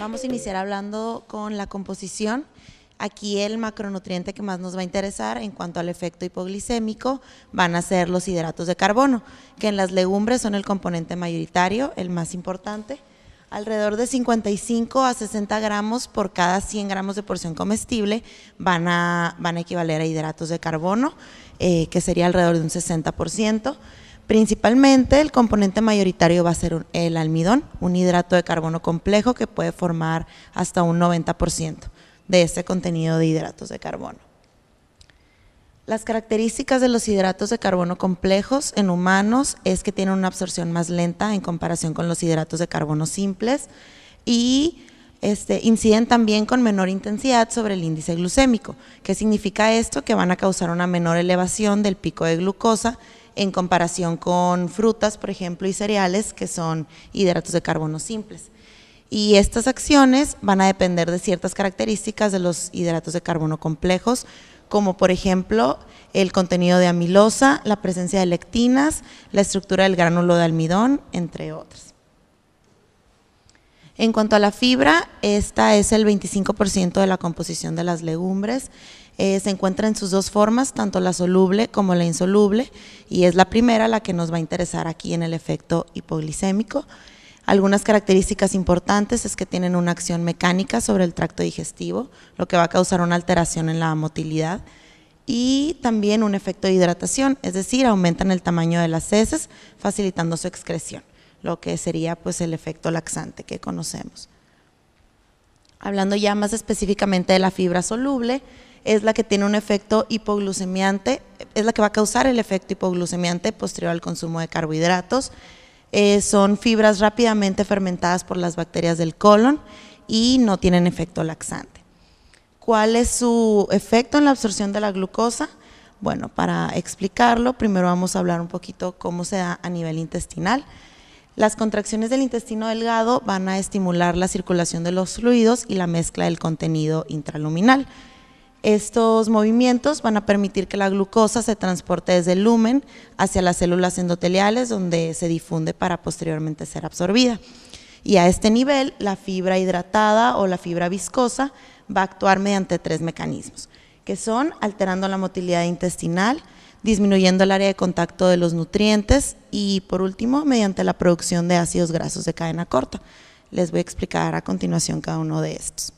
Vamos a iniciar hablando con la composición. Aquí el macronutriente que más nos va a interesar en cuanto al efecto hipoglicémico van a ser los hidratos de carbono, que en las legumbres son el componente mayoritario, el más importante, alrededor de 55 a 60 gramos por cada 100 gramos de porción comestible van a, van a equivaler a hidratos de carbono, eh, que sería alrededor de un 60%. Principalmente el componente mayoritario va a ser el almidón, un hidrato de carbono complejo que puede formar hasta un 90% de ese contenido de hidratos de carbono. Las características de los hidratos de carbono complejos en humanos es que tienen una absorción más lenta en comparación con los hidratos de carbono simples y este, inciden también con menor intensidad sobre el índice glucémico. ¿Qué significa esto? Que van a causar una menor elevación del pico de glucosa en comparación con frutas, por ejemplo, y cereales, que son hidratos de carbono simples. Y estas acciones van a depender de ciertas características de los hidratos de carbono complejos, como por ejemplo el contenido de amilosa, la presencia de lectinas, la estructura del gránulo de almidón, entre otras. En cuanto a la fibra, esta es el 25% de la composición de las legumbres eh, se encuentra en sus dos formas, tanto la soluble como la insoluble, y es la primera la que nos va a interesar aquí en el efecto hipoglicémico. Algunas características importantes es que tienen una acción mecánica sobre el tracto digestivo, lo que va a causar una alteración en la motilidad y también un efecto de hidratación, es decir, aumentan el tamaño de las heces, facilitando su excreción, lo que sería pues el efecto laxante que conocemos. Hablando ya más específicamente de la fibra soluble, es la que tiene un efecto hipoglucemiante, es la que va a causar el efecto hipoglucemiante posterior al consumo de carbohidratos. Eh, son fibras rápidamente fermentadas por las bacterias del colon y no tienen efecto laxante. ¿Cuál es su efecto en la absorción de la glucosa? Bueno, para explicarlo, primero vamos a hablar un poquito cómo se da a nivel intestinal. Las contracciones del intestino delgado van a estimular la circulación de los fluidos y la mezcla del contenido intraluminal. Estos movimientos van a permitir que la glucosa se transporte desde el lumen hacia las células endoteliales donde se difunde para posteriormente ser absorbida. Y a este nivel, la fibra hidratada o la fibra viscosa va a actuar mediante tres mecanismos, que son alterando la motilidad intestinal, disminuyendo el área de contacto de los nutrientes y por último, mediante la producción de ácidos grasos de cadena corta. Les voy a explicar a continuación cada uno de estos.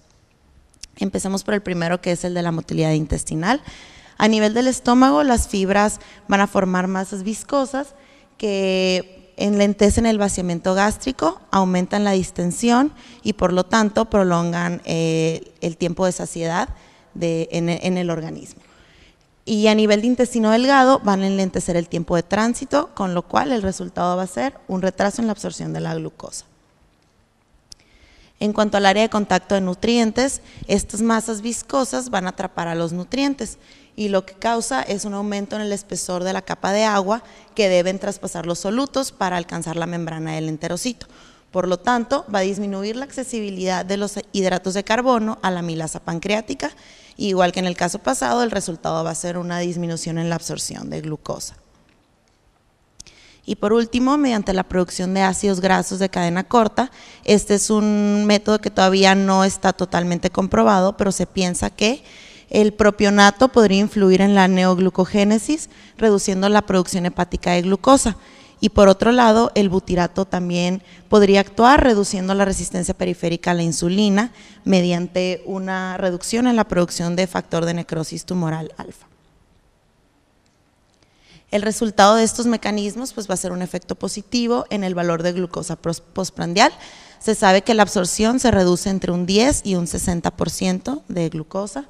Empecemos por el primero, que es el de la motilidad intestinal. A nivel del estómago, las fibras van a formar masas viscosas que enlentecen el vaciamiento gástrico, aumentan la distensión y por lo tanto prolongan eh, el tiempo de saciedad en, en el organismo y a nivel de intestino delgado van a enlentecer el tiempo de tránsito, con lo cual el resultado va a ser un retraso en la absorción de la glucosa. En cuanto al área de contacto de nutrientes, estas masas viscosas van a atrapar a los nutrientes y lo que causa es un aumento en el espesor de la capa de agua que deben traspasar los solutos para alcanzar la membrana del enterocito. Por lo tanto, va a disminuir la accesibilidad de los hidratos de carbono a la milasa pancreática, igual que en el caso pasado, el resultado va a ser una disminución en la absorción de glucosa. Y por último, mediante la producción de ácidos grasos de cadena corta, este es un método que todavía no está totalmente comprobado, pero se piensa que el propionato podría influir en la neoglucogénesis, reduciendo la producción hepática de glucosa. Y por otro lado, el butirato también podría actuar reduciendo la resistencia periférica a la insulina mediante una reducción en la producción de factor de necrosis tumoral alfa. El resultado de estos mecanismos pues, va a ser un efecto positivo en el valor de glucosa postprandial. Se sabe que la absorción se reduce entre un 10 y un 60% de glucosa.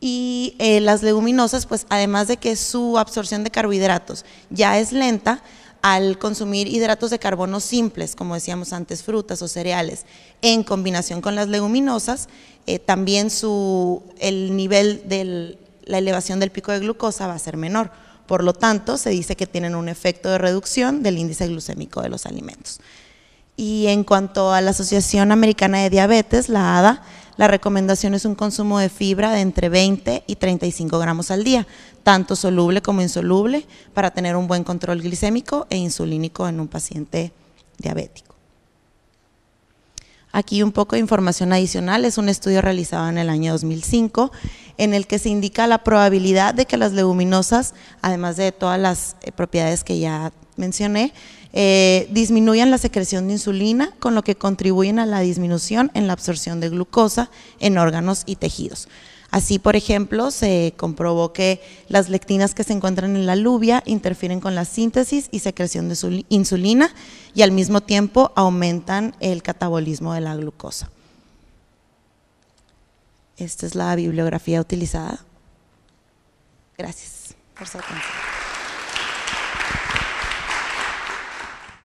Y eh, las leguminosas, pues además de que su absorción de carbohidratos ya es lenta, al consumir hidratos de carbono simples, como decíamos antes, frutas o cereales, en combinación con las leguminosas, eh, también su, el nivel de la elevación del pico de glucosa va a ser menor. Por lo tanto, se dice que tienen un efecto de reducción del índice glucémico de los alimentos. Y en cuanto a la Asociación Americana de Diabetes, la ADA, la recomendación es un consumo de fibra de entre 20 y 35 gramos al día, tanto soluble como insoluble, para tener un buen control glicémico e insulínico en un paciente diabético. Aquí un poco de información adicional, es un estudio realizado en el año 2005 en el que se indica la probabilidad de que las leguminosas, además de todas las eh, propiedades que ya mencioné, eh, disminuyan la secreción de insulina, con lo que contribuyen a la disminución en la absorción de glucosa en órganos y tejidos. Así, por ejemplo, se comprobó que las lectinas que se encuentran en la alubia interfieren con la síntesis y secreción de insulina y al mismo tiempo aumentan el catabolismo de la glucosa. Esta es la bibliografía utilizada. Gracias por su atención.